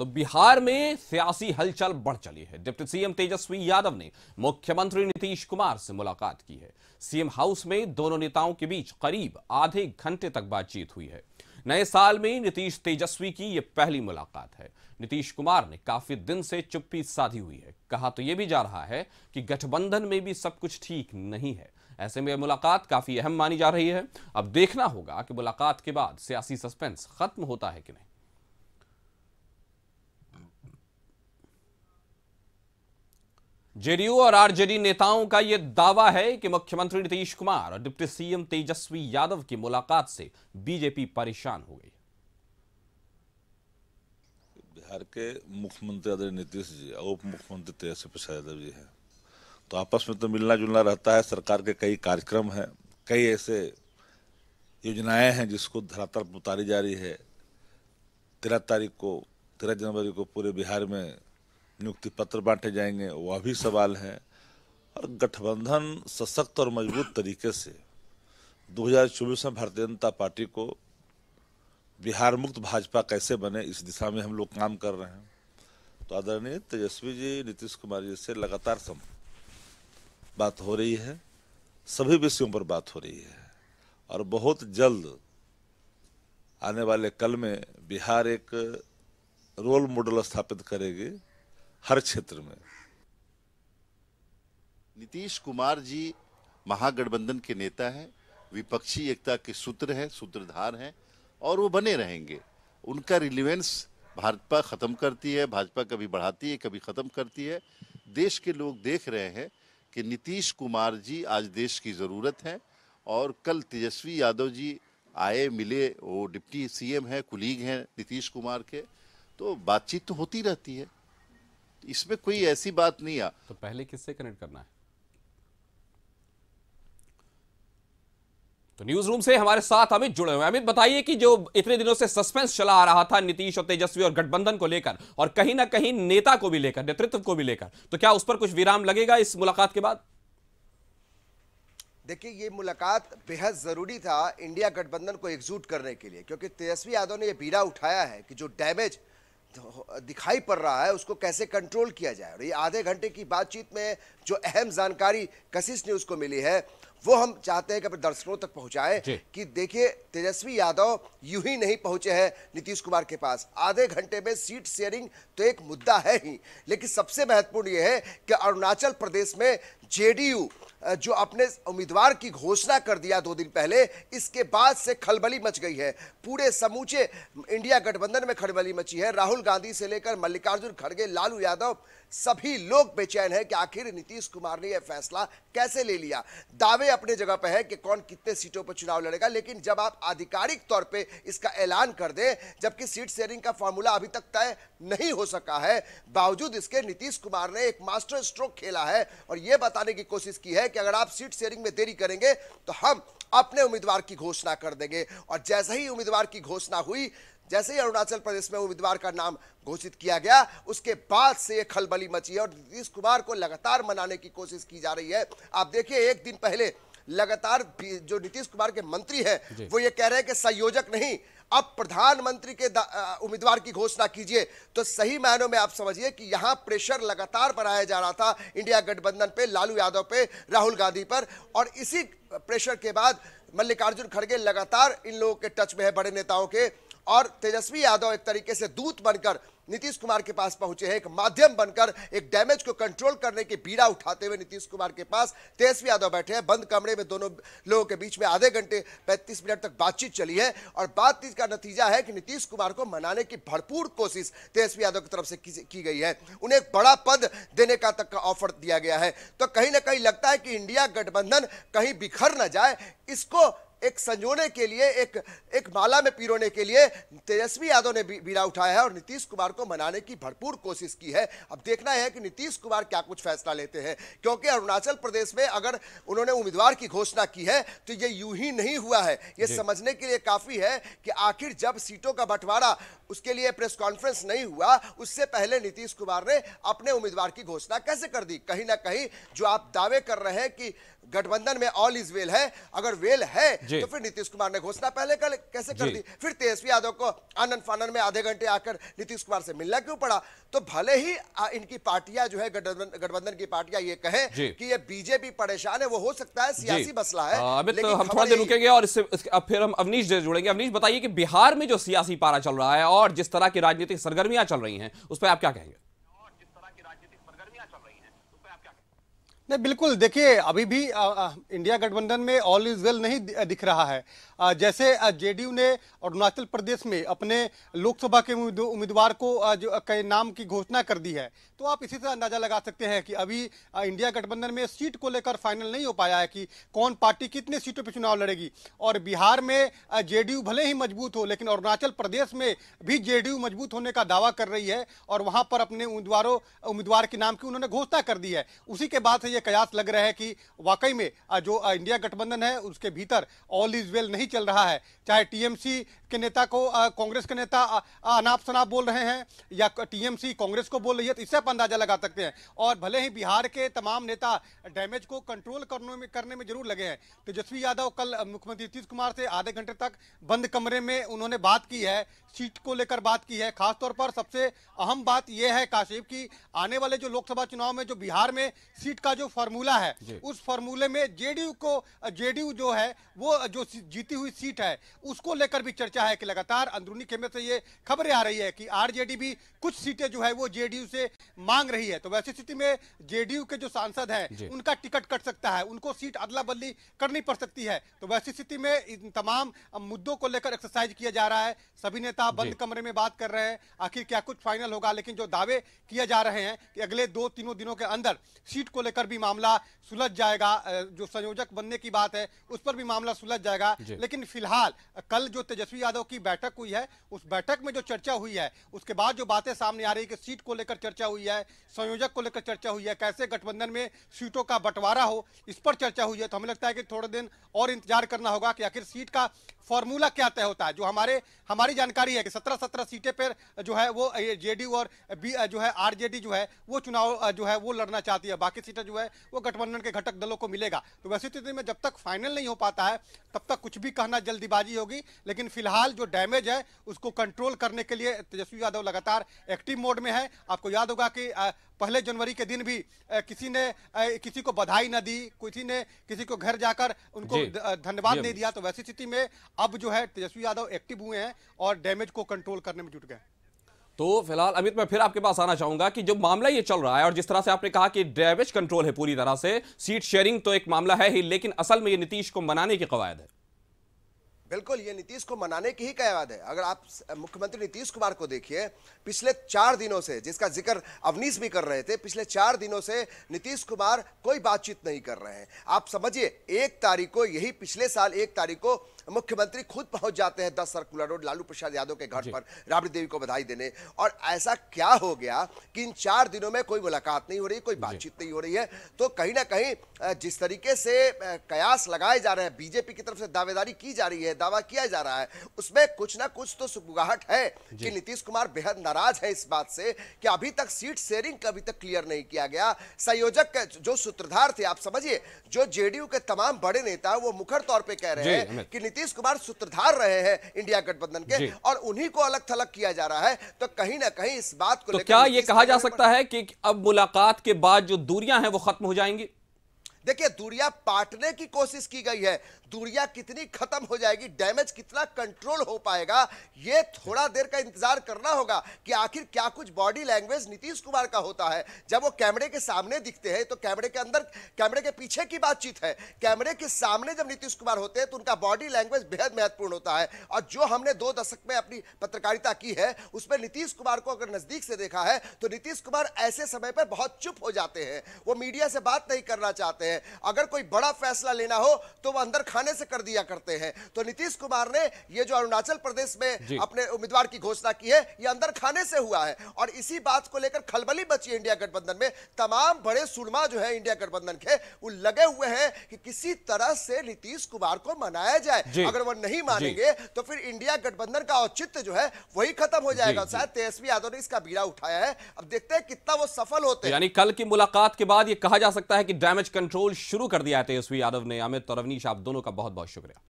तो बिहार में सियासी हलचल बढ़ चली है डिप्टी सीएम तेजस्वी यादव ने मुख्यमंत्री नीतीश कुमार से मुलाकात की है सीएम हाउस में दोनों नेताओं के बीच करीब आधे घंटे तक बातचीत हुई है नए साल में नीतीश तेजस्वी की यह पहली मुलाकात है नीतीश कुमार ने काफी दिन से चुप्पी साधी हुई है कहा तो यह भी जा रहा है कि गठबंधन में भी सब कुछ ठीक नहीं है ऐसे में मुलाकात काफी अहम मानी जा रही है अब देखना होगा कि मुलाकात के बाद सियासी सस्पेंस खत्म होता है कि नहीं जेडीयू और आरजेडी नेताओं का यह दावा है कि मुख्यमंत्री नीतीश कुमार और डिप्टी सीएम तेजस्वी यादव की मुलाकात से बीजेपी परेशान हो गई बिहार के मुख्यमंत्री आदरणीय नीतीश जी और उप मुख्यमंत्री तेजस्वी प्रसाद यादव जी हैं तो आपस में तो मिलना जुलना रहता है सरकार के कई कार्यक्रम हैं कई ऐसे योजनाएं हैं जिसको धरातल पर उतारी जा रही है तेरह तारीख को तेरह जनवरी को पूरे बिहार में नियुक्ति पत्र बांटे जाएंगे वह भी सवाल है और गठबंधन सशक्त और मजबूत तरीके से 2024 में भारतीय जनता पार्टी को बिहार मुक्त भाजपा कैसे बने इस दिशा में हम लोग काम कर रहे हैं तो आदरणीय तेजस्वी जी नीतीश कुमार जी से लगातार सम बात हो रही है सभी विषयों पर बात हो रही है और बहुत जल्द आने वाले कल में बिहार एक रोल मॉडल स्थापित करेगी हर क्षेत्र में नीतीश कुमार जी महागठबंधन के नेता हैं विपक्षी एकता के सूत्र हैं सूत्रधार हैं और वो बने रहेंगे उनका रिलीवेंस भाजपा ख़त्म करती है भाजपा कभी बढ़ाती है कभी ख़त्म करती है देश के लोग देख रहे हैं कि नीतीश कुमार जी आज देश की ज़रूरत हैं और कल तेजस्वी यादव जी आए मिले वो डिप्टी सीएम हैं कुलीग हैं नीतीश कुमार के तो बातचीत तो होती रहती है इसमें कोई ऐसी बात नहीं आ तो पहले किससे कनेक्ट करना है तो न्यूज रूम से हमारे साथ अमित जुड़े हुए अमित बताइए कि जो इतने दिनों से सस्पेंस चला आ रहा था नीतीश और तेजस्वी और गठबंधन को लेकर और कहीं ना कहीं नेता को भी लेकर नेतृत्व को भी लेकर तो क्या उस पर कुछ विराम लगेगा इस मुलाकात के बाद देखिए ये मुलाकात बेहद ज़रूरी था इंडिया गठबंधन को एकजुट करने के लिए क्योंकि तेजस्वी यादव ने यह बीड़ा उठाया है कि जो डैमेज दिखाई पड़ रहा है उसको कैसे कंट्रोल किया जाए और ये आधे घंटे की बातचीत में जो अहम जानकारी कशिश न्यूज़ को मिली है वो हम चाहते हैं कि अपने दर्शकों तक पहुंचाएं कि देखिए तेजस्वी यादव यूं ही नहीं पहुंचे हैं नीतीश कुमार के पास आधे घंटे में सीट शेयरिंग तो एक मुद्दा है ही लेकिन सबसे महत्वपूर्ण ये है कि अरुणाचल प्रदेश में जेडीयू जो अपने उम्मीदवार की घोषणा कर दिया दो दिन पहले इसके बाद से खलबली मच गई है पूरे समूचे इंडिया गठबंधन में खलबली मची है राहुल गांधी से लेकर मल्लिकार्जुन खड़गे लालू यादव सभी लोग बेचैन हैं कि आखिर नीतीश कुमार ने यह फैसला कैसे ले लिया दावे अपने जगह पर है कि कौन कितने सीटों पर चुनाव लड़ेगा लेकिन जब आप आधिकारिक तौर पे इसका ऐलान कर दें जबकि सीट शेयरिंग का फॉर्मूला अभी तक तय नहीं हो सका है बावजूद इसके नीतीश कुमार ने एक मास्टर स्ट्रोक खेला है और यह बताने की कोशिश की है कि अगर आप सीट शेयरिंग में देरी करेंगे तो हम अपने उम्मीदवार की घोषणा कर देंगे और जैसे ही उम्मीदवार की घोषणा हुई जैसे ही अरुणाचल प्रदेश में उम्मीदवार का नाम घोषित किया गया उसके बाद से ये खलबली मची है और नीतीश कुमार को लगातार मनाने की कोशिश की जा रही है आप देखिए एक दिन पहले लगातार जो नीतीश कुमार के मंत्री हैं वो ये कह रहे हैं कि संयोजक नहीं अब प्रधानमंत्री के उम्मीदवार की घोषणा कीजिए तो सही मायनों में आप समझिए कि यहाँ प्रेशर लगातार बनाया जा रहा था इंडिया गठबंधन पे लालू यादव पे राहुल गांधी पर और इसी प्रेशर के बाद मल्लिकार्जुन खड़गे लगातार इन लोगों के टच में है बड़े नेताओं के और तेजस्वी यादव एक तरीके से दूत बनकर नीतीश कुमार के पास पहुंचे हैं एक माध्यम बनकर एक डैमेज को कंट्रोल करने की बीड़ा उठाते हुए नीतीश कुमार के पास तेजस्वी यादव बैठे हैं बंद कमरे में दोनों लोगों के बीच में आधे घंटे पैंतीस मिनट तक बातचीत चली है और बातचीत का नतीजा है कि नीतीश कुमार को मनाने की भरपूर कोशिश तेजस्वी यादव की तरफ से की गई है उन्हें एक बड़ा पद देने का तक का ऑफर दिया गया है तो कहीं ना कहीं लगता है कि इंडिया गठबंधन कहीं बिखर ना जाए इसको एक संजोने के लिए एक एक माला में पिरोने के लिए तेजस्वी यादव ने बीड़ा उठाया है और नीतीश कुमार को मनाने की भरपूर कोशिश की है अब देखना है कि नीतीश कुमार क्या कुछ फैसला लेते हैं क्योंकि अरुणाचल प्रदेश में अगर उन्होंने उम्मीदवार की घोषणा की है तो ये यूं ही नहीं हुआ है ये समझने के लिए काफ़ी है कि आखिर जब सीटों का बंटवारा उसके लिए प्रेस कॉन्फ्रेंस नहीं हुआ उससे पहले नीतीश कुमार ने अपने उम्मीदवार की घोषणा कैसे कर दी कहीं ना कहीं जो आप दावे कर रहे हैं कि गठबंधन में ऑल इज वेल है अगर वेल है तो फिर नीतीश कुमार ने घोषणा पहले कर, कैसे कर दी फिर तेजस्वी यादव को आनंद फानन में आधे घंटे आकर नीतीश कुमार से मिलना क्यों पड़ा तो भले ही इनकी पार्टियां जो है गठबंधन की पार्टियां ये कहें कि ये बीजेपी परेशान है वो हो सकता है सियासी मसला है अमित हम थोड़ा देर रुकेंगे और इससे अब फिर हम अवनीश जुड़ेंगे अवनीश बताइए कि बिहार में जो सियासी पारा चल रहा है और जिस तरह की राजनीतिक सरगर्मियां चल रही है उस पर आप क्या कहेंगे नहीं बिल्कुल देखिए अभी भी आ, आ, इंडिया गठबंधन में ऑल इज वेल नहीं दिख रहा है आ, जैसे जेडीयू ने अरुणाचल प्रदेश में अपने लोकसभा के उम्मीदवार को आ, जो कई नाम की घोषणा कर दी है तो आप इसी से अंदाजा लगा सकते हैं कि अभी आ, इंडिया गठबंधन में सीट को लेकर फाइनल नहीं हो पाया है कि कौन पार्टी कितने सीटों पर चुनाव लड़ेगी और बिहार में जे भले ही मजबूत हो लेकिन अरुणाचल प्रदेश में भी जे मजबूत होने का दावा कर रही है और वहाँ पर अपने उम्मीदवारों उम्मीदवार के नाम की उन्होंने घोषणा कर दी है उसी के बाद से ये कयास लग रहे हैं कि वाकई में जो इंडिया गठबंधन है उसके भीतर ऑल इज वेल नहीं चल रहा है चाहे टीएमसी के नेता को कांग्रेस के नेता अनाप शनाप बोल रहे हैं या टीएमसी कांग्रेस को बोल रही है तो इससे आप अंदाजा लगा सकते हैं और भले ही बिहार के तमाम नेता डैमेज को कंट्रोल करने में करने में जरूर लगे हैं तेजस्वी तो यादव कल मुख्यमंत्री नीतीश कुमार से आधे घंटे तक बंद कमरे में उन्होंने बात की है सीट को लेकर बात की है खासतौर पर सबसे अहम बात यह है काशिफ की आने वाले जो लोकसभा चुनाव में जो बिहार में सीट का जो फॉर्मूला है उस फॉर्मूले में जेडीयू को जेडीयू जो है वो जो जीती हुई सीट है उसको लेकर भी चर्चा है कि लगातार अंदरूनी खेमे से ये खबरें आ रही है कि आरजेडी भी कुछ सीटें जो है वो जेडीयू से मांग रही है तो वैसी स्थिति में जेडीयू के जो सांसद है उनका टिकट कट सकता है उनको सीट अदला बदली करनी पड़ सकती है तो वैसी स्थिति में इन तमाम मुद्दों को लेकर एक्सरसाइज किया जा रहा है सभी नेता बंद कमरे में बात कर रहे हैं आखिर क्या कुछ फाइनल होगा लेकिन जो दावे किए जा रहे हैं कि अगले दो तीनों दिनों के अंदर सीट को लेकर भी भी मामला सुलझ जाएगा जो संयोजक बनने की बात है उस पर भी मामला सुलझ जाएगा लेकिन फिलहाल कल जो तेजस्वी यादव की बैठक हुई है उस बैठक में जो चर्चा हुई है उसके बाद जो बातें सामने आ रही है कि सीट को लेकर चर्चा हुई है संयोजक को लेकर चर्चा हुई है कैसे गठबंधन में सीटों का बंटवारा हो इस पर चर्चा हुई है तो हमें लगता है कि थोड़े दिन और इंतजार करना होगा कि आखिर सीट का फॉर्मूला क्या तय होता है जो हमारे हमारी जानकारी है कि सत्रह सत्रह सीटें पर जो है वो जे और बी जो है आर जो है वो चुनाव जो है वो लड़ना चाहती है बाकी सीटें जो है वो गठबंधन के घटक दलों को मिलेगा तो वैसे स्थिति में जब तक फाइनल नहीं हो पाता है तब तक कुछ भी कहना जल्दीबाजी होगी लेकिन फिलहाल जो डैमेज है उसको कंट्रोल करने के लिए तेजस्वी यादव लगातार एक्टिव मोड में है आपको याद होगा कि पहले जनवरी के दिन भी किसी ने किसी को बधाई न दी किसी ने किसी को घर जाकर उनको धन्यवाद नहीं दिया तो वैसी स्थिति में अब जो है तेजस्वी यादव एक्टिव हुए हैं और डैमेज को कंट्रोल करने में जुट गए तो फिलहाल अमित मैं फिर आपके पास आना चाहूंगा कि जो मामला ये चल रहा है और जिस तरह से आपने कहा कि डैमेज कंट्रोल है पूरी तरह से सीट शेयरिंग तो एक मामला है ही लेकिन असल में ये नीतीश को मनाने की कवायद है बिल्कुल ये नीतीश को मनाने की ही कयाद है अगर आप मुख्यमंत्री नीतीश कुमार को देखिए पिछले चार दिनों से जिसका जिक्र अवनीश भी कर रहे थे पिछले चार दिनों से नीतीश कुमार कोई बातचीत नहीं कर रहे हैं आप समझिए एक तारीख को यही पिछले साल एक तारीख को मुख्यमंत्री खुद पहुंच जाते हैं दस सर्कुलर रोड लालू प्रसाद यादव के घर पर राबड़ी देवी को बधाई देने और ऐसा क्या हो गया कि इन चार दिनों में कोई मुलाकात नहीं हो रही कोई बातचीत नहीं हो रही है तो कहीं ना कहीं जिस तरीके से कयास लगाए जा रहे हैं बीजेपी की तरफ से दावेदारी की जा रही है दावा किया जा रहा है उसमें कुछ ना कुछ तो सुगुगाहट है कि नीतीश कुमार बेहद नाराज है इस बात से कि अभी तक सीट शेयरिंग का अभी तक क्लियर नहीं किया गया संयोजक जो सूत्रधार थे आप समझिए जो जेडीयू के तमाम बड़े नेता वो मुखर तौर पर कह रहे हैं कि नीतीश नीतीश कुमार सूत्रधार रहे हैं इंडिया गठबंधन के और उन्हीं को अलग थलग किया जा रहा है तो कहीं ना कहीं इस बात को तो क्या ये कहा जा सकता है कि अब मुलाकात के बाद जो दूरियां हैं वो खत्म हो जाएंगी देखिए दूरिया पाटने की कोशिश की गई है दूरिया कितनी खत्म हो जाएगी डैमेज कितना कंट्रोल हो पाएगा यह थोड़ा देर का इंतजार करना होगा कि आखिर क्या कुछ बॉडी लैंग्वेज नीतीश कुमार का होता है जब वो कैमरे के सामने दिखते हैं तो कैमरे के अंदर कैमरे के पीछे की बातचीत है कैमरे के सामने जब नीतीश कुमार होते हैं तो उनका बॉडी लैंग्वेज बेहद महत्वपूर्ण होता है और जो हमने दो दशक में अपनी पत्रकारिता की है उसमें नीतीश कुमार को अगर नजदीक से देखा है तो नीतीश कुमार ऐसे समय पर बहुत चुप हो जाते हैं वो मीडिया से बात नहीं करना चाहते हैं अगर कोई बड़ा फैसला लेना हो तो वह अंदर खाने से कर दिया करते हैं तो नीतीश कुमार ने यह जो अरुणाचल प्रदेश में अपने उम्मीदवार की घोषणा की है यह अंदर खाने से हुआ है और इसी बात को लेकर खलबली बची इंडिया गठबंधन में तमाम बड़े सुरमा जो है इंडिया गठबंधन के वो लगे हुए हैं कि किसी तरह से नीतीश कुमार को मनाया जाए अगर वह नहीं मानेंगे तो फिर इंडिया गठबंधन का औचित्य जो है वही खत्म हो जाएगा शायद तेजस्वी यादव ने इसका बीड़ा उठाया है अब देखते हैं कितना वो सफल होते तो हैं यानी कल की मुलाकात के बाद ये कहा जा सकता है कि डैमेज कंट्रोल कंट्रोल शुरू कर दिया है तेजस्वी यादव ने अमित और अवनीश आप दोनों का बहुत बहुत शुक्रिया